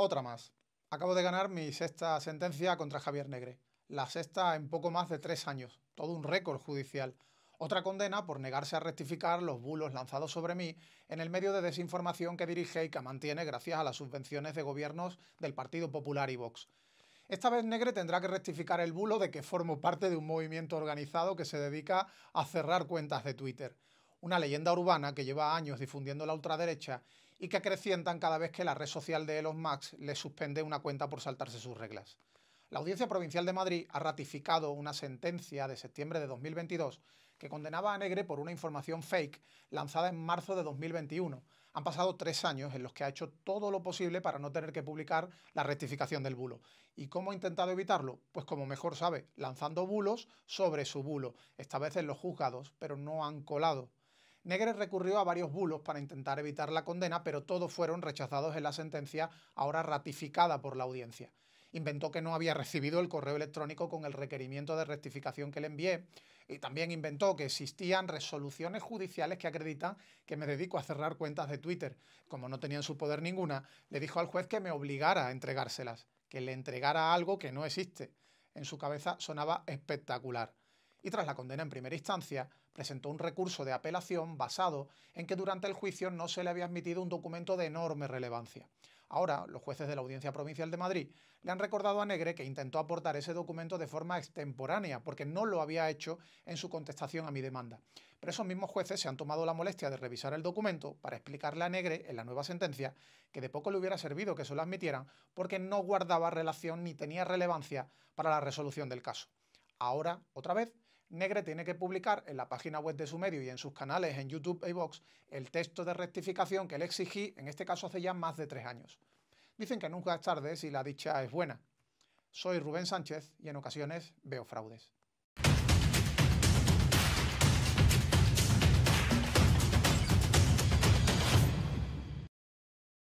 Otra más. Acabo de ganar mi sexta sentencia contra Javier Negre. La sexta en poco más de tres años. Todo un récord judicial. Otra condena por negarse a rectificar los bulos lanzados sobre mí en el medio de desinformación que dirige y que mantiene gracias a las subvenciones de gobiernos del Partido Popular y Vox. Esta vez Negre tendrá que rectificar el bulo de que formo parte de un movimiento organizado que se dedica a cerrar cuentas de Twitter una leyenda urbana que lleva años difundiendo la ultraderecha y que acrecientan cada vez que la red social de Elon Max le suspende una cuenta por saltarse sus reglas. La Audiencia Provincial de Madrid ha ratificado una sentencia de septiembre de 2022 que condenaba a Negre por una información fake lanzada en marzo de 2021. Han pasado tres años en los que ha hecho todo lo posible para no tener que publicar la rectificación del bulo. ¿Y cómo ha intentado evitarlo? Pues como mejor sabe, lanzando bulos sobre su bulo, esta vez en los juzgados, pero no han colado. Negres recurrió a varios bulos para intentar evitar la condena, pero todos fueron rechazados en la sentencia ahora ratificada por la audiencia. Inventó que no había recibido el correo electrónico con el requerimiento de rectificación que le envié y también inventó que existían resoluciones judiciales que acreditan que me dedico a cerrar cuentas de Twitter. Como no tenía en su poder ninguna, le dijo al juez que me obligara a entregárselas, que le entregara algo que no existe. En su cabeza sonaba espectacular tras la condena en primera instancia presentó un recurso de apelación basado en que durante el juicio no se le había admitido un documento de enorme relevancia. Ahora, los jueces de la Audiencia Provincial de Madrid le han recordado a Negre que intentó aportar ese documento de forma extemporánea, porque no lo había hecho en su contestación a mi demanda. Pero esos mismos jueces se han tomado la molestia de revisar el documento para explicarle a Negre en la nueva sentencia que de poco le hubiera servido que se lo admitieran porque no guardaba relación ni tenía relevancia para la resolución del caso. Ahora, otra vez, Negre tiene que publicar en la página web de su medio y en sus canales en YouTube y e Vox el texto de rectificación que le exigí, en este caso hace ya más de tres años. Dicen que nunca es tarde si la dicha es buena. Soy Rubén Sánchez y en ocasiones veo fraudes.